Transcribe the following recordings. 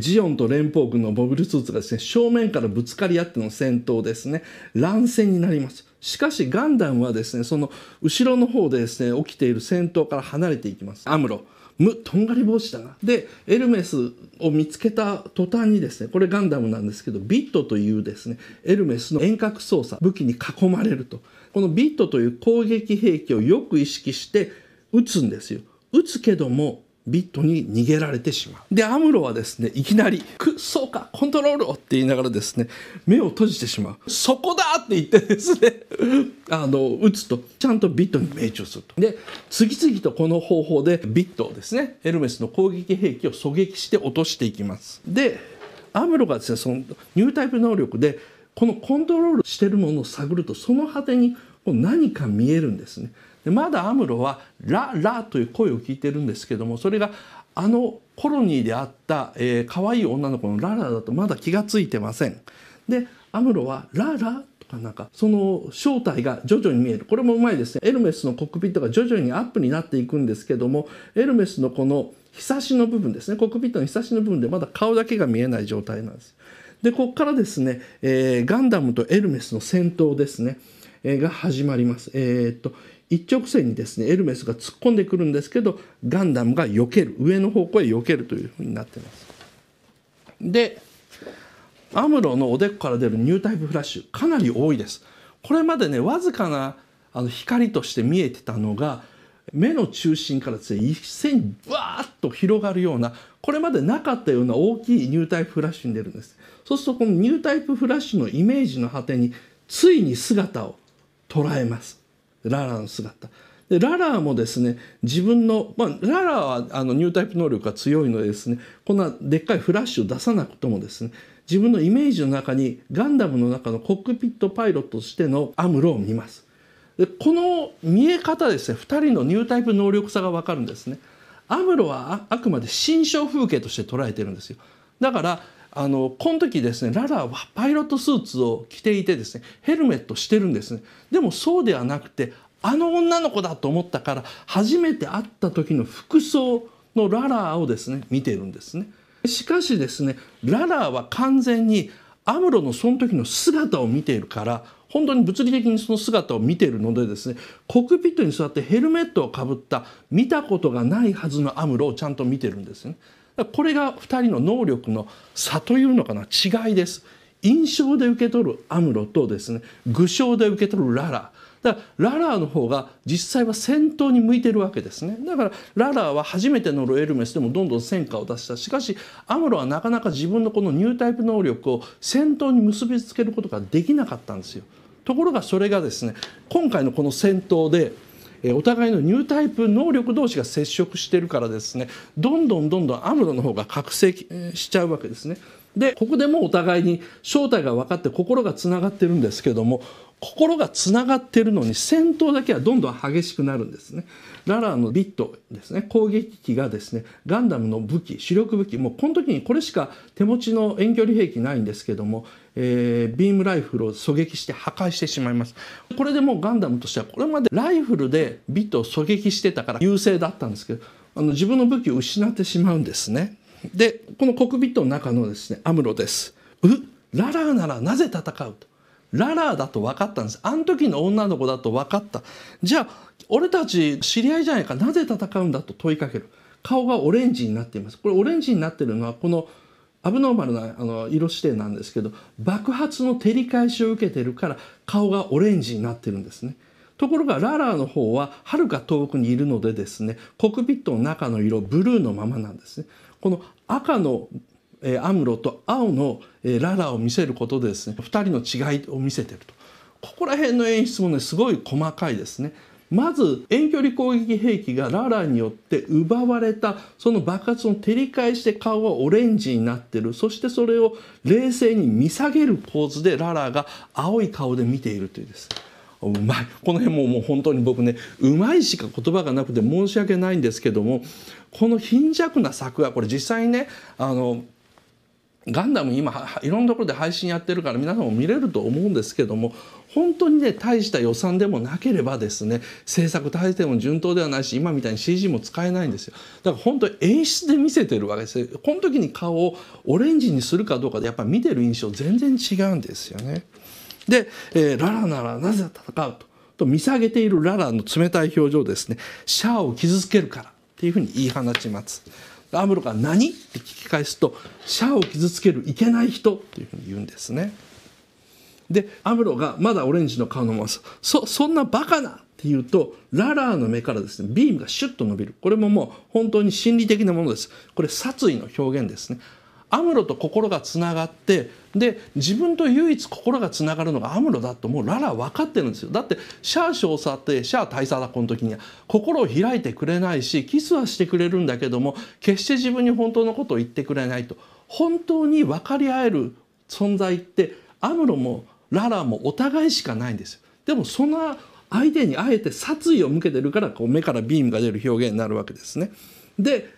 ジオンと連邦軍のボブルスーツがですね、正面からぶつかり合っての戦闘ですね、乱戦になります。しかしガンダムはですね、その後ろの方でですね、起きている戦闘から離れていきます。アムロ。む、とんがり帽子だな。で、エルメスを見つけた途端にですね、これガンダムなんですけど、ビットというですね、エルメスの遠隔操作、武器に囲まれると。このビットという攻撃兵器をよく意識して撃つんですよ。撃つけどもビットに逃げられてしまう。で、アムロはですね、いきなり、く、そうか、コントロールをって言いながらですね、目を閉じてしまう。そこだって言ってですね、あの、打つと、ちゃんとビットに命中すると。で、次々とこの方法でビットをですね、エルメスの攻撃兵器を狙撃して落としていきます。で、アムロがですね、そのニュータイプ能力で、このコントロールしてるものを探ると、その果てに何か見えるんですね。でまだアムロは「ララ」という声を聞いてるんですけどもそれがあのコロニーであった、えー、可愛い女の子の「ララ」だとまだ気が付いてません。でアムロは「ララ」とかなんかその正体が徐々に見えるこれもうまいですねエルメスのコックピットが徐々にアップになっていくんですけどもエルメスのこのひさしの部分ですねコックピットのひさしの部分でまだ顔だけが見えない状態なんです。でここからですね、えー、ガンダムとエルメスの戦闘ですね、えー、が始まります。えー、っと一直線にですねエルメスが突っ込んでくるんですけどガンダムが避ける上の方向へ避けるというふうになってますでアムロのおでこから出るニュータイプフラッシュかなり多いですこれまでねわずかなあの光として見えてたのが目の中心からですね一線にバーッと広がるようなこれまでなかったような大きいニュータイプフラッシュに出るんですそうするとこのニュータイプフラッシュのイメージの果てについに姿を捉えますララの姿。でララもですね自分の、まあ、ララはあのニュータイプ能力が強いのでですねこんなでっかいフラッシュを出さなくともですね自分のイメージの中にガンダムの中のコックピットパイロットとしてのアムロを見ます。でこの見え方ですね2人のニュータイプ能力差が分かるんですね。アムロはあくまで心象風景として捉えてるんですよ。だからあのこの時ですねララはパイロットスーツを着ていてですねヘルメットしてるんですねでもそうではなくてあの女の子だと思ったから初めて会った時の服装のララーをですね見てるんですねしかしですねララーは完全にアムロのその時の姿を見ているから本当に物理的にその姿を見ているのでですねコックピットに座ってヘルメットをかぶった見たことがないはずのアムロをちゃんと見てるんですねこれが2人の能力の差というのかな違いです。印象で受け取るアムロとですね具象で受け取るララだからララの方が実際は戦闘に向いてるわけですねだからララは初めてのロエルメスでもどんどん戦果を出したしかしアムロはなかなか自分のこのニュータイプ能力を戦闘に結びつけることができなかったんですよところがそれがですね今回のこの戦闘でお互いのニュータイプ能力同士が接触してるからですねどんどんどんどんアムロの方が覚醒しちゃうわけですね。でここでもお互いに正体が分かって心がつながってるんですけども心がつながってるのに戦闘だけはどんどん激しくなるんですね。ララのビットですね攻撃機がですねガンダムの武器主力武器もうこの時にこれしか手持ちの遠距離兵器ないんですけども、えー、ビームライフルを狙撃して破壊してしまいますこれでもうガンダムとしてはこれまでライフルでビットを狙撃してたから優勢だったんですけどあの自分の武器を失ってしまうんですね。でこのコックピットの中のですねアムロですうララーならなぜ戦うとララーだと分かったんですあの時の女の子だと分かったじゃあ俺たち知り合いじゃないかなぜ戦うんだと問いかける顔がオレンジになっていますこれオレンジになってるのはこのアブノーマルなあの色指定なんですけど爆発の照り返しを受けてるから顔がオレンジになってるんですねところがララーの方ははるか遠くにいるのでですねコックピットの中の色ブルーのままなんですねこの赤のアムロと青のララを見せることでですね2人の違いを見せてるとここら辺の演出もねすごい細かいですね。まず遠距離攻撃兵器がララによって奪われたその爆発を照り返して顔はオレンジになってるそしてそれを冷静に見下げる構図でララが青い顔で見ているというです、ねうまいこの辺ももう本当に僕ねうまいしか言葉がなくて申し訳ないんですけどもこの貧弱な作画これ実際にねあのガンダム今いろんなところで配信やってるから皆さんも見れると思うんですけども本当にね大した予算でもなければですね制作大しても順当ではないし今みたいに CG も使えないんですよだから本当に演出で見せてるわけですよこの時に顔をオレンジにするかどうかでやっぱ見てる印象全然違うんですよね。で、えー、ララならなぜ戦うとと見下げているララの冷たい表情ですねシャアを傷つけるからっていうふうに言い放ちますアムロが「何?」って聞き返すと「シャアを傷つけるいけない人」っていうふうに言うんですねでアムロがまだオレンジの顔のまま「そそんなバカな!」っていうとララーの目からですねビームがシュッと伸びるこれももう本当に心理的なものですこれ殺意の表現ですねアムロと心がつながってで自分と唯一心がつながるのがアムロだともうララ分かってるんですよだってシャア少佐ってシャア大佐だこの時には心を開いてくれないしキスはしてくれるんだけども決して自分に本当のことを言ってくれないと本当に分かり合える存在ってアムロもララもお互いしかないんですよ。でもそんな相手にあえて殺意を向けてるからこう目からビームが出る表現になるわけですね。で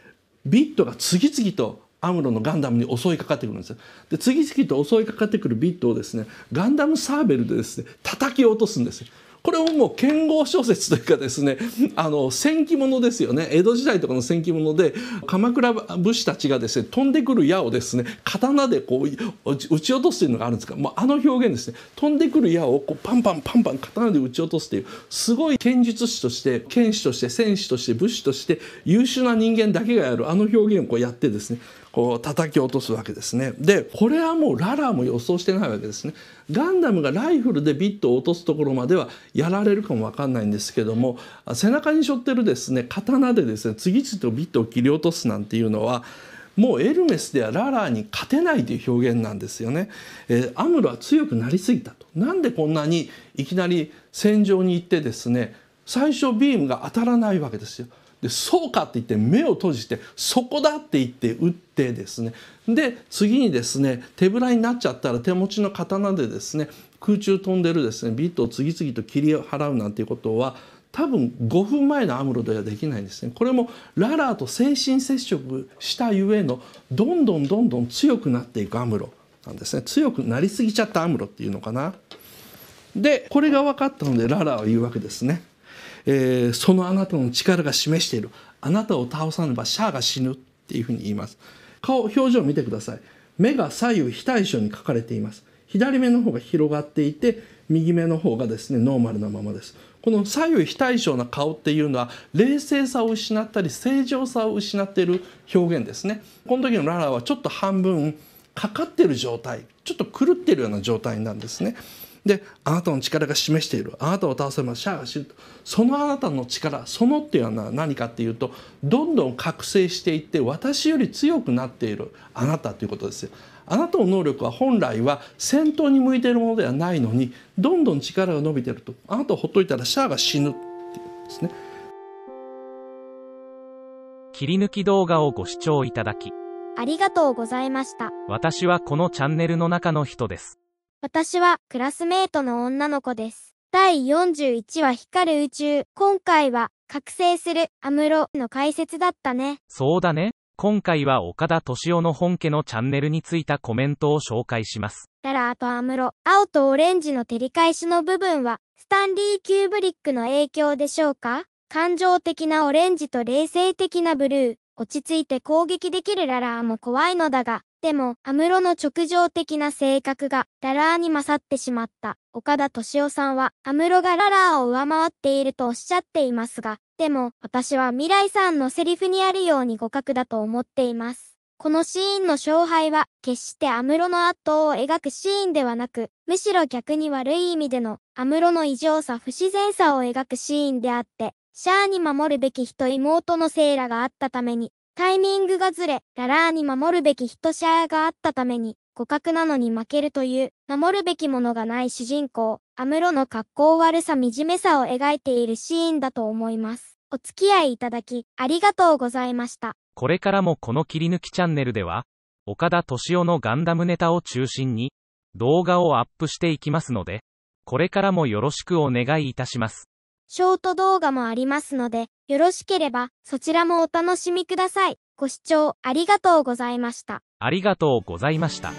ビットが次々とアムロのガンダムに襲いかかってくるんですよで次々と襲いかかってくるビットをですねガンダムサーベルでですね叩き落とすんですよこれももう剣豪小説というかですねあの戦記物ですよね江戸時代とかの戦記物で鎌倉武士たちがですね飛んでくる矢をですね刀でこう撃ち落とすというのがあるんですがもうあの表現ですね飛んでくる矢をこうパンパンパンパン刀で撃ち落とすというすごい剣術師として剣士として戦士として武士として優秀な人間だけがやるあの表現をこうやってですねこう叩き落とすわけですねでこれはもうララーも予想してないわけですねガンダムがライフルでビットを落とすところまではやられるかも分かんないんですけども背中に背負ってるですね刀でですね次々とビットを切り落とすなんていうのはもうエルメスではララーに勝てないという表現なんですよね。えー、アムロは強くなりすぎたと。なんでこんなにいきなり戦場に行ってですね最初ビームが当たらないわけですよ。でそうかって言って目を閉じてそこだって言って打ってですねで次にですね手ぶらになっちゃったら手持ちの刀でですね空中飛んでるですねビットを次々と切り払うなんていうことは多分5分前のアムロではできないんですねこれもララーと精神接触したゆえのどんどんどんどん強くなっていくアムロなんですね強くなりすぎちゃったアムロっていうのかなでこれが分かったのでララーは言うわけですねえー、そのあなたの力が示しているあなたを倒さねばシャアが死ぬっていうふうに言います顔表情を見てください目が左右非対称に書かれています左目の方が広がっていて右目の方がですねノーマルなままですこの左右非対称な顔っていうのは冷静さを失ったり正常さを失っている表現ですねこの時のララはちょっと半分かかってる状態ちょっと狂ってるような状態なんですねであなたの力が示しているあなたを倒せばシャアが死ぬそのあなたの力そのっていうのは何かっていうとどんどん覚醒していって私より強くなっているあなたということですよ。あなたの能力は本来は戦闘に向いているものではないのにどんどん力が伸びてるとあなたをほっといたらシャアが死ぬってうんですね切り抜き動画をご視聴いただきありがとうございました私はこのチャンネルの中の人です私はクラスメートの女の子です。第41話光る宇宙。今回は覚醒するアムロの解説だったね。そうだね。今回は岡田敏夫の本家のチャンネルについたコメントを紹介します。ララーとアムロ、青とオレンジの照り返しの部分は、スタンリー・キューブリックの影響でしょうか感情的なオレンジと冷静的なブルー、落ち着いて攻撃できるララーも怖いのだが、でも、アムロの直情的な性格が、ララーに勝ってしまった。岡田敏夫さんは、アムロがララーを上回っているとおっしゃっていますが、でも、私は未来さんのセリフにあるように互角だと思っています。このシーンの勝敗は、決してアムロの圧倒を描くシーンではなく、むしろ逆に悪い意味での、アムロの異常さ不自然さを描くシーンであって、シャアに守るべき人妹のセイラがあったために、タイミングがずれ、ララーに守るべき人シャアがあったために、互角なのに負けるという、守るべきものがない主人公、アムロの格好悪さ惨めさを描いているシーンだと思います。お付き合いいただき、ありがとうございました。これからもこの切り抜きチャンネルでは、岡田敏夫のガンダムネタを中心に、動画をアップしていきますので、これからもよろしくお願いいたします。ショート動画もありますので、よろしければそちらもお楽しみください。ご視聴ありがとうございました。ありがとうございました。